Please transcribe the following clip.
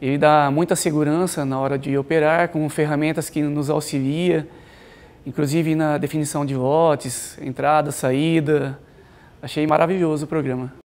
Ele dá muita segurança na hora de operar, com ferramentas que nos auxilia, inclusive na definição de lotes, entrada, saída. Achei maravilhoso o programa.